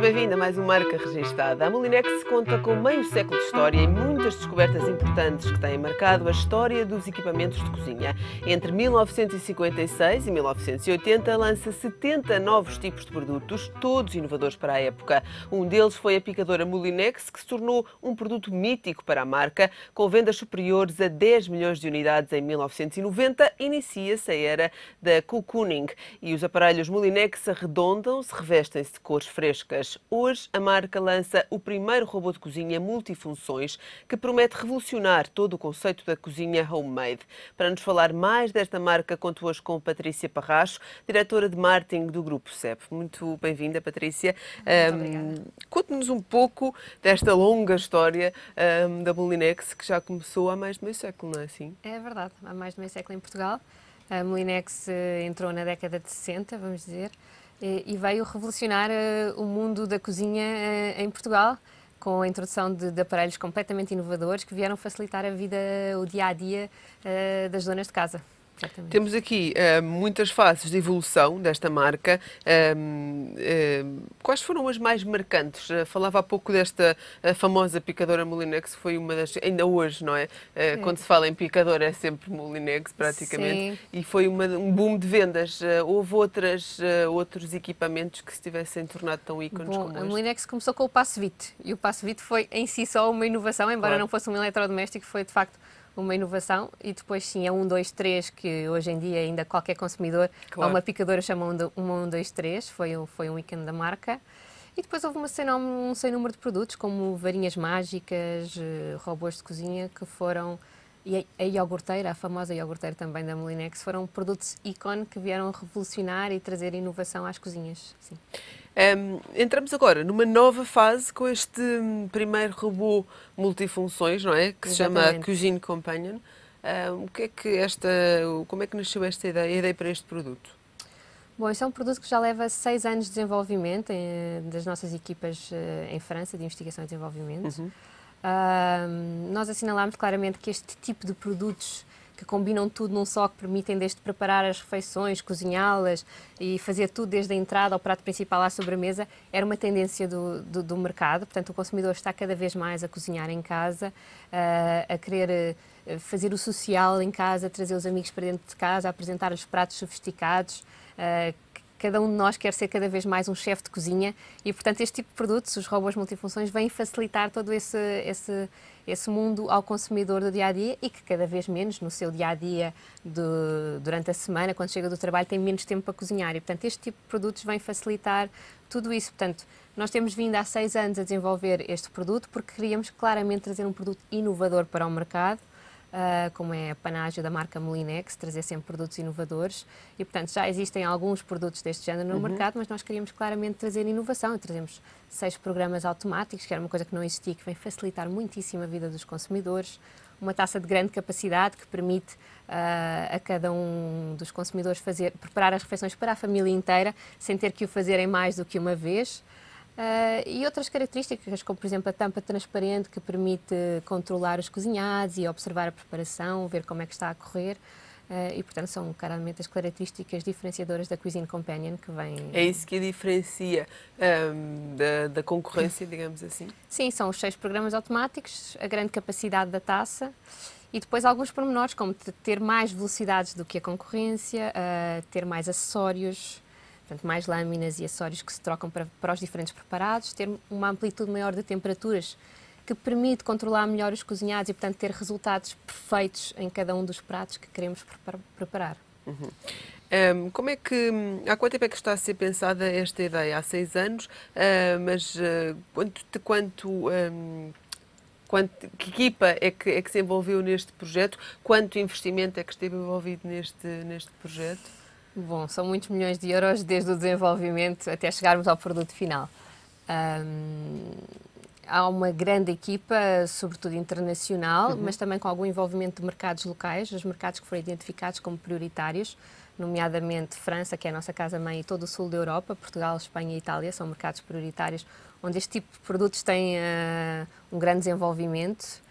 bem-vindo a mais um Marca Registada. A Molinex conta com meio século de história e muitas descobertas importantes que têm marcado a história dos equipamentos de cozinha. Entre 1956 e 1980 lança 70 novos tipos de produtos, todos inovadores para a época. Um deles foi a picadora Molinex, que se tornou um produto mítico para a marca, com vendas superiores a 10 milhões de unidades em 1990, inicia-se a era da cocooning e os aparelhos Molinex arredondam-se, revestem-se de cores frescas. Hoje, a marca lança o primeiro robô de cozinha multifunções que promete revolucionar todo o conceito da cozinha homemade. Para nos falar mais desta marca, conto hoje com Patrícia Parracho, diretora de marketing do Grupo CEP. Muito bem-vinda, Patrícia. Um, Conte-nos um pouco desta longa história um, da Molinex, que já começou há mais de meio século, não é assim? É verdade, há mais de meio século em Portugal. A Molinex eh, entrou na década de 60, vamos dizer. Eh, e veio revolucionar eh, o mundo da cozinha eh, em Portugal com a introdução de, de, aparelhos completamente inovadores que vieram facilitar a vida, o dia a dia uh, das donas de casa. Temos aqui uh, muitas faces de evolução desta marca. Uh, uh, quais foram as mais marcantes? Eh, falava há pouco desta eh, famosa picadora Molinex, foi uma das. ainda hoje, não é? quando se fala em picadora é sempre Molinex, praticamente. Sim. E foi uma, um boom de vendas. houve outras, outros equipamentos que se tivessem tornado tão ícones Bom, como A Molinex começou com o Passvit. E o Passvit foi em si só uma inovação, embora claro. não fosse um eletrodoméstico, foi de facto uma inovação e depois sim é um, dois, três que hoje em dia ainda qualquer consumidor claro. ou uma picadora chama um, um, dois, três, foi, foi um weekend da marca. E depois houve uma sem, um sem número de produtos, como varinhas mágicas, eh, robôs de cozinha, que foram. E a iogurteira, a famosa iogurteira também da Molinex, foram produtos ícone que vieram revolucionar e trazer inovação às cozinhas. Sim. Um, entramos agora numa nova fase com este hum, primeiro robô multifunções, não é? Que Exatamente. se chama Cuisine Companion. Um, o que é que esta, como é que nasceu esta ideia, ideia para este produto? Bom, este é um produto que já leva seis anos de desenvolvimento em, eh, das nossas equipas eh, em França de investigação e desenvolvimento. Uhum. Um, nós assinalámos claramente que este tipo de produtos que combinam tudo num só, que permitem desde preparar as refeições, cozinhá-las e fazer tudo desde a entrada ao prato principal à sobremesa, era uma tendência do, do, do mercado. Portanto, o consumidor está cada vez mais a cozinhar em casa, a, eh, a querer eh, fazer o social em casa, trazer os amigos para dentro de casa, apresentar os pratos sofisticados. Uh, cada um de nós quer ser cada vez mais um chefe de cozinha e, portanto, este tipo de produtos, os robôs multifunções, vêm facilitar todo esse, esse, esse mundo ao consumidor do dia a dia e que cada vez menos no seu dia a dia, de, durante a semana, quando chega do trabalho, tem menos tempo para cozinhar. E, portanto, este tipo de produtos vem facilitar tudo isso. Portanto, nós temos vindo há seis anos a desenvolver este produto porque queríamos claramente trazer um produto inovador para o mercado uh, como é a panagem da marca Molinex, trazer sempre produtos inovadores. E, portanto, já existem alguns produtos deste género no uhum. mercado, mas nós queríamos claramente trazer inovação. E trazemos seis programas automáticos, que era uma coisa que não existia, que vem facilitar muitíssimo a vida dos consumidores uma taça de grande capacidade que permite uh, a cada um dos consumidores fazer, preparar as refeições para a família inteira, sem ter que o fazerem mais do que uma vez. Uh, e outras características, como por exemplo a tampa transparente que permite controlar os cozinhados e observar a preparação, ver como é que está a correr. Uh, e portanto são claramente as características diferenciadoras da Cuisine Companion que vem. É isso que a diferencia um, da, da, concorrência, digamos assim? Sim, são os seis programas automáticos, a grande capacidade da taça e depois alguns pormenores, como ter mais velocidades do que a concorrência, uh, ter mais acessórios portanto, mais lâminas e acessórios que se trocam para, para os diferentes preparados, ter uma amplitude maior de temperaturas que permite controlar melhor os cozinhados e, portanto, ter resultados perfeitos em cada um dos pratos que queremos preparar. Uhum. Um, como é que, hum, há quanto tempo é que está a ser pensada esta ideia? Há seis anos, uh, mas uh, quanto, quanto, um, quanto, que equipa é que, é que se envolveu neste projeto? Quanto investimento é que esteve envolvido neste, neste projeto? Bom, são muitos milhões de euros desde o desenvolvimento até chegarmos ao produto final. Um, há uma grande equipa, sobretudo internacional, uhum. mas também com algum envolvimento de mercados locais, os mercados que foram identificados como prioritários, nomeadamente França, que é a nossa casa-mãe, e todo o sul da Europa, Portugal, Espanha e Itália, são mercados prioritários onde este tipo de produtos tem uh, ah, um grande desenvolvimento.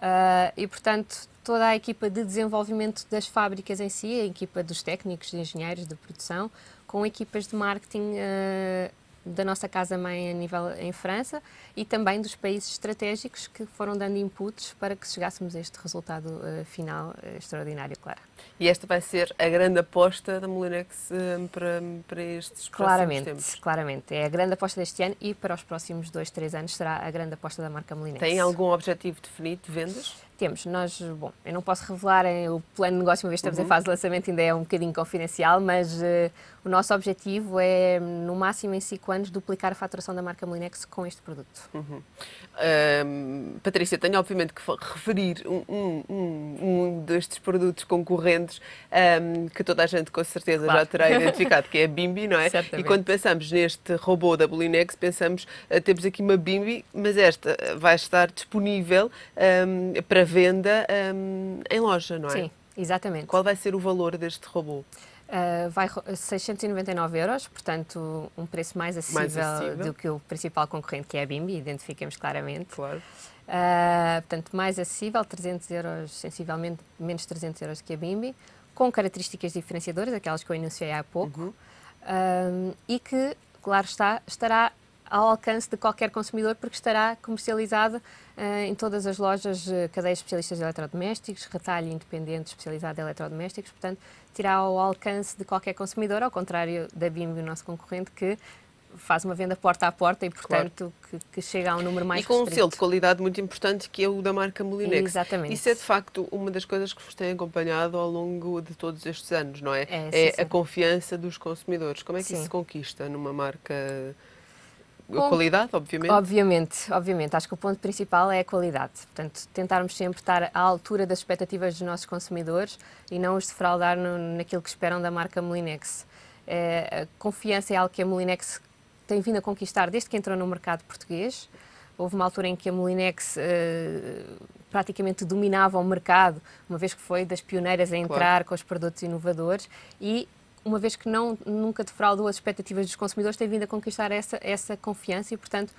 Uh, e, portanto, toda a equipa de desenvolvimento das fábricas em si, a equipa dos técnicos, de engenheiros de produção, com equipas de marketing uh, da nossa casa-mãe a nível em França e também dos países estratégicos que foram dando inputs para que chegássemos a este resultado uh, final uh, extraordinário, claro. E esta vai ser a grande aposta da Molinex uh, hum, para, para estes claramente, próximos tempos? Claramente, é a grande aposta deste ano e para os próximos dois, três anos será a grande aposta da marca Molinex. Tem algum objetivo definido de vendas? Temos, nós, bom, eu não posso revelar eh, o plano de negócio, uma vez estamos uhum. em fase de lançamento, ainda é um bocadinho confidencial, mas uh, o nosso objetivo é, no máximo em 5 anos, duplicar a faturação da marca Molinex com este produto. Uhum. Patrícia, tenho obviamente que referir um, um, um destes produtos concorrentes que toda a gente com certeza claro. já terá identificado, que é a Bimbi, não é? Certamente. E quando pensamos neste robô da Molinex, pensamos, uh, temos aqui uma Bimbi, mas esta vai estar disponível para venda um, em loja, não é? Sim, exatamente. Qual vai ser o valor deste robô? Uh, vai 699 euros, portanto um preço mais acessível, mais acessível, do que o principal concorrente que é a Bimbi, identificamos claramente. Claro. Uh, portanto, mais acessível, 300 euros, sensivelmente menos 300 euros que a Bimbi, com características diferenciadoras, aquelas que eu enunciei há pouco, uhum. uh, e que, claro está, estará ao alcance de qualquer consumidor, porque estará comercializada uh, eh, em todas as lojas, uh, cadeias especialistas de eletrodomésticos, retalho independente especializado em eletrodomésticos, portanto, terá ao alcance de qualquer consumidor, ao contrário da BIM, o nosso concorrente, que faz uma venda porta a porta e, portanto, claro. que, que, chega a um número mais E com restrito. um selo de qualidade muito importante que é o da marca Molinex. Exatamente. Isso é, de facto, uma das coisas que vos tem acompanhado ao longo de todos estes anos, não é? É, sim, é sim. a confiança dos consumidores. Como é que sim. isso se conquista numa marca com... qualidade, obviamente. Obviamente, obviamente. Acho que o ponto principal é a qualidade. Portanto, tentarmos sempre estar à altura das expectativas dos nossos consumidores e não os defraudar no, naquilo que esperam da marca Molinex. É, a confiança é algo que a Molinex tem vindo a conquistar desde que entrou no mercado português. Houve uma altura em que a Molinex eh, praticamente dominava o mercado, uma vez que foi das pioneiras a entrar claro. com os produtos inovadores e uma vez que não, nunca defraudou as expectativas dos consumidores, tem vindo a conquistar essa, essa confiança e, portanto,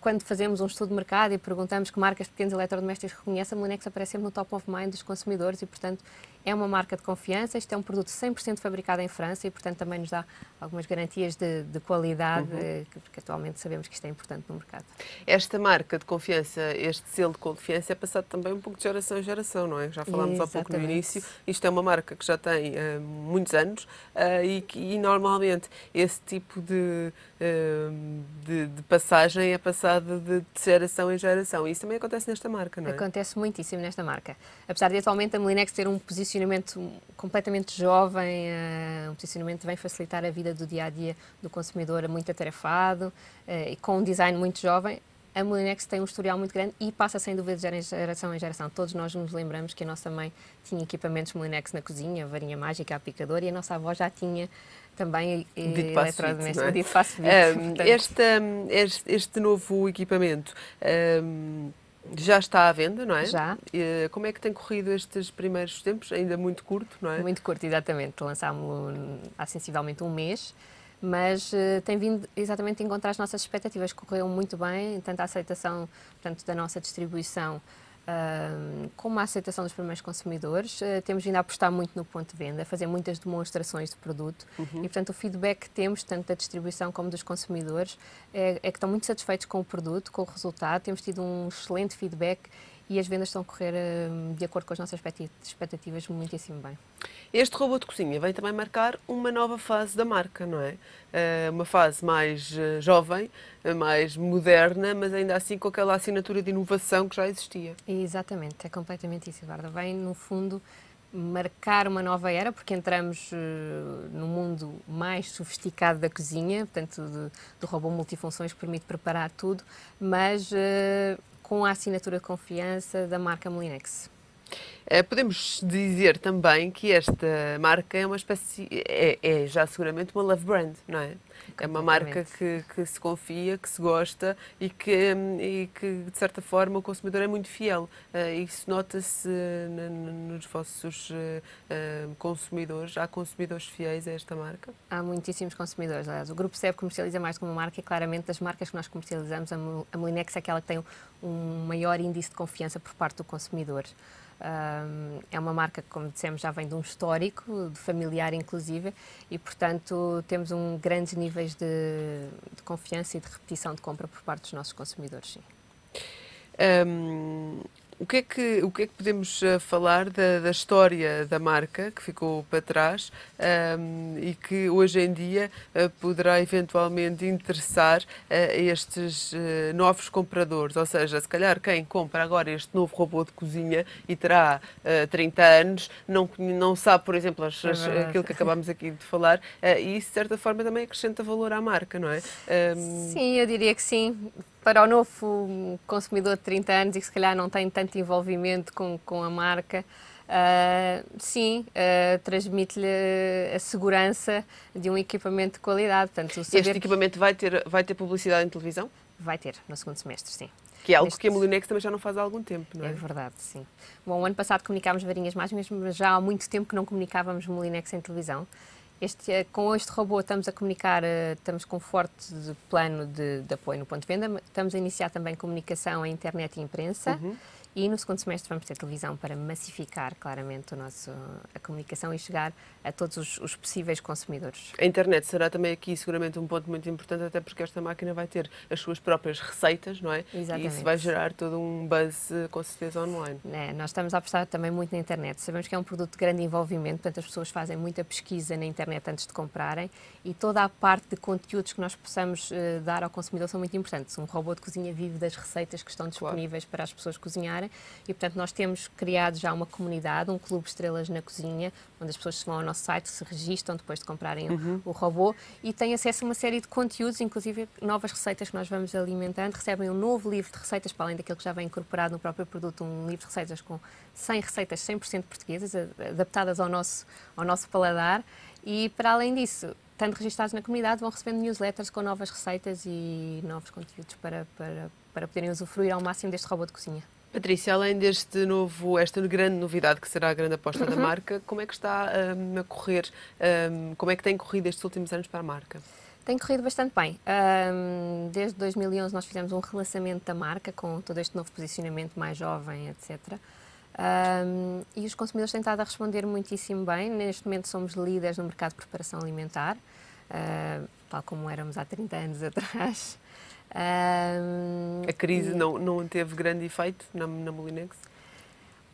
quando fazemos um estudo de mercado e perguntamos que marcas de pequenos eletrodomésticos reconhecem, a Monex aparece sempre no top of mind dos consumidores e, portanto, é uma marca de confiança, isto é um produto 100% fabricado em França e, portanto, também nos dá algumas garantias de, de qualidade, uhum. porque atualmente sabemos que isto é importante no mercado. Esta marca de confiança, este selo de confiança, é passado também um pouco de geração em geração, não é? Já falámos Exatamente. há pouco no início. Isto é uma marca que já tem uh, muitos anos uh, e, e, normalmente, esse tipo de, uh, de, de, passagem é passado de, de geração em geração. Isso também acontece nesta marca, não é? Acontece muitíssimo nesta marca. Apesar de atualmente a Melinex ter um posicionamento posicionamento completamente jovem, eh, um posicionamento que vem facilitar a vida do dia a dia do consumidor é muito atarefado eh, e com um design muito jovem. A Molinex tem um historial muito grande e passa sem dúvida de geração em geração. Todos nós nos lembramos que a nossa mãe tinha equipamentos Molinex na cozinha, varinha mágica, a picadora, e a nossa avó já tinha também eh, eletrodoméstico. É? Um, este, este, este novo equipamento. Um, já está à venda, não é? Já. E, eh, como é que tem corrido estes primeiros tempos? Ainda muito curto, não é? Muito curto, exatamente. Lançámos-lo há sensivelmente um mês, mas uh, tem vindo exatamente a encontrar as nossas expectativas. Correu muito bem, tanto a aceitação tanto da nossa distribuição com uma aceitação dos primeiros consumidores. Uh, temos vindo a apostar muito no ponto de venda, fazer muitas demonstrações de produto uhum. e, portanto, o feedback que temos, tanto da distribuição como dos consumidores, é, é, que estão muito satisfeitos com o produto, com o resultado. Temos tido um excelente feedback e as vendas estão a correr hum, de acordo com as nossas expectativas muitíssimo bem. Este robô de cozinha vem também marcar uma nova fase da marca, não é? Eh, uma fase mais eh, jovem, eh, mais moderna, mas ainda assim com aquela assinatura de inovação que já existia. Exatamente, é completamente isso, Eduardo. Vem, no fundo, marcar uma nova era, porque entramos no mundo mais sofisticado da cozinha, portanto, do, robô multifunções que permite preparar tudo, mas com a assinatura de confiança da marca Molinex. Eh, podemos dizer também que esta marca é uma espécie, é, é já seguramente uma love brand, não é? É uma marca que, que, se confia, que se gosta e que, hum, e que, de certa forma, o consumidor é muito fiel. Uh, isso nota-se hum, nos vossos uh, consumidores. Há consumidores fiéis a esta marca? Há muitíssimos consumidores. Aliás, o Grupo SEB comercializa mais como uma marca e, claramente, das marcas que nós comercializamos, a Molinex é aquela que tem um maior índice de confiança por parte do consumidor é uma marca que, como dissemos, já vem de um histórico, de familiar inclusive, e portanto temos um grandes níveis de, de confiança e de repetição de compra por parte dos nossos consumidores, sim. Um, o que é que, o que, é que podemos eh, falar da, da história da marca que ficou para trás um, ehm, e que hoje em dia uh, poderá eventualmente interessar uh, estes uh, novos compradores? Ou seja, se calhar quem compra agora este novo robô de cozinha e terá 30 anos não, não sabe, por exemplo, as, é as, aquilo que acabámos aqui de falar e isso de certa forma também acrescenta valor à marca, não é? Um... Ehm, sim, eu diria que sim para o novo consumidor de 30 anos e que se calhar não tem tanto envolvimento com, com a marca, uh, sim, uh, transmite-lhe a segurança de um equipamento de qualidade. Portanto, este equipamento que... vai, ter, vai ter publicidade em televisão? Vai ter, no segundo semestre, sim. Que é algo Neste... que a Molinex também já não faz há algum tempo, não é? É verdade, sim. Bom, o ano passado comunicámos varinhas mais, mesmo já há muito tempo que não comunicávamos Molinex em televisão. Este, eh, com este robô estamos a comunicar, eh, estamos com um forte plano de, de, apoio no ponto de venda, estamos a iniciar também comunicação à internet e imprensa uhum. e no segundo semestre vamos ter televisão para massificar claramente o nosso, a comunicação e chegar a todos os, os, possíveis consumidores. A internet será também aqui seguramente um ponto muito importante, até porque esta máquina vai ter as suas próprias receitas, não é? Exatamente. E isso vai gerar todo um buzz eh, com certeza online. É, nós estamos a apostar também muito na internet, sabemos que é um produto de grande envolvimento, portanto as pessoas fazem muita pesquisa na internet internet antes de comprarem e toda a parte de conteúdos que nós possamos uh, dar ao consumidor são muito importantes. Um robô de cozinha vive das receitas que estão disponíveis claro. para as pessoas cozinharem e, portanto, nós temos criado já uma comunidade, um clube Estrelas na Cozinha, onde as pessoas vão ao nosso site, se registram depois de comprarem uhum. o, o robô e têm acesso a uma série de conteúdos, inclusive novas receitas que nós vamos alimentando, recebem um novo livro de receitas, para além daquele que já vem incorporado no próprio produto, um livro de receitas com 100 receitas 100% portuguesas, adaptadas ao nosso, ao nosso paladar. E para além disso, tanto registados na comunidade vão recebendo newsletters com novas receitas e novos conteúdos para, para, para poderem usufruir ao máximo deste robô de cozinha. Patrícia, além deste novo, esta grande novidade que será a grande aposta uhum. da marca, como é que está um, a correr, um, como é que tem corrido estes últimos anos para a marca? Tem corrido bastante bem. Um, desde 2011 nós fizemos um relançamento da marca com todo este novo posicionamento mais jovem, etc. Um, e os consumidores têm estado a responder muitíssimo bem. Neste momento somos líderes no mercado de preparação alimentar, uh, tal como éramos há 30 anos atrás. Um, a crise e... não, não teve grande efeito na, na Molinex?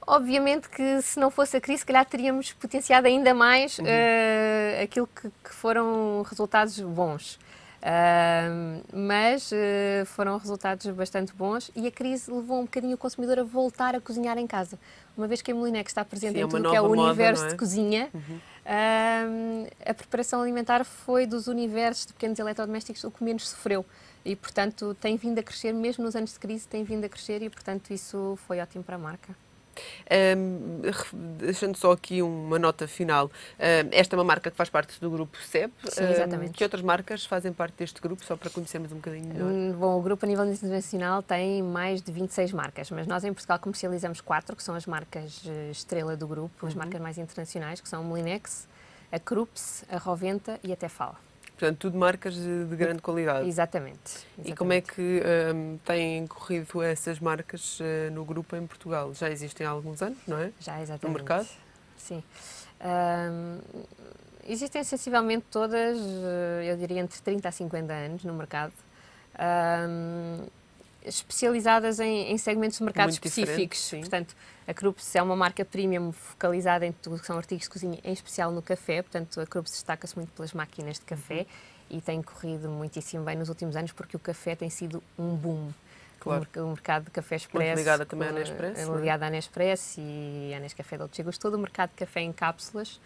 Obviamente que se não fosse a crise, se calhar teríamos potenciado ainda mais uhum. uh, aquilo que, que, foram resultados bons. Uh, mas uh, foram resultados bastante bons e a crise levou um bocadinho o consumidor a voltar a cozinhar em casa. Uma vez que a Molinex está presente Sim, é em tudo que é o moda, universo é? de cozinha, uhum. uh, a preparação alimentar foi dos universos de pequenos eletrodomésticos o que menos sofreu. E, portanto, tem vindo a crescer, mesmo nos anos de crise, tem vindo a crescer e, portanto, isso foi ótimo para a marca deixando só aqui uma nota final, esta é uma marca que faz parte do grupo Seb Sim, exatamente. que outras marcas fazem parte deste grupo, só para conhecermos um bocadinho melhor? Hum, bom, o grupo a nível internacional tem mais de 26 marcas, mas nós em Portugal comercializamos quatro, que são as marcas eh, estrela do grupo, uhum. as marcas mais internacionais, que são o Molinex, a Krups, a Roventa e a Tefal. Portanto, tudo marcas de, de grande qualidade. Exatamente, exatamente. E como é que um, têm corrido essas marcas uh, no grupo em Portugal? Já existem há alguns anos, não é? Já, exatamente. No mercado? Sim. Um, existem sensivelmente todas, eh, eu diria, entre 30 a 50 anos no mercado. Um, especializadas em, em segmentos de mercado Muito específicos. Portanto, a Krups é uma marca premium focalizada em tudo que são artigos de cozinha, em especial no café. Portanto, a Krups destaca-se muito pelas máquinas de café uhum. e tem corrido muitíssimo bem nos últimos anos porque o café tem sido um boom. Claro. O mercado de café expresso. ligada também à Nespresso. Eh, é? Ligada à Nespresso e à Nescafé Dolce Gusto. Todo o mercado de café em cápsulas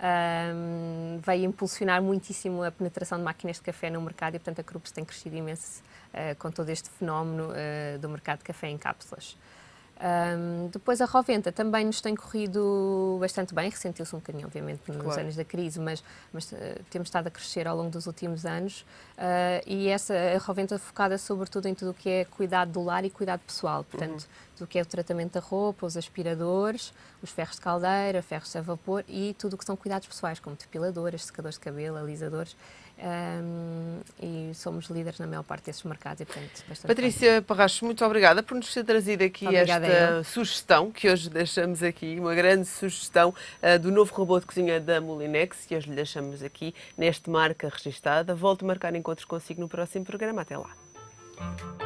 um, veio impulsionar muitíssimo a penetração de máquinas de café no mercado e, portanto, a Krups tem crescido imenso uh, com todo este fenómeno uh, do mercado de café em cápsulas. Um, depois a Roventa também nos tem corrido bastante bem, ressentiu-se um bocadinho, obviamente, nos claro. anos da crise, mas, mas uh, temos estado a crescer ao longo dos últimos anos uh, e essa a Roventa focada sobretudo em tudo o que é cuidado do lar e cuidado pessoal, portanto, uhum. tudo o que é o tratamento da roupa, os aspiradores, os ferros de caldeira, ferros a vapor e tudo o que são cuidados pessoais, como depiladoras, secadores de cabelo, alisadores um, e somos líderes na maior parte desses mercados. E, portanto, Patrícia fácil. Parracho, muito obrigada por nos ter trazido aqui obrigada esta sugestão, que hoje deixamos aqui, uma grande sugestão uh, do novo robô de cozinha da Molinex, que hoje lhe deixamos aqui neste marca registada. Volto a marcar encontros consigo no próximo programa. Até lá.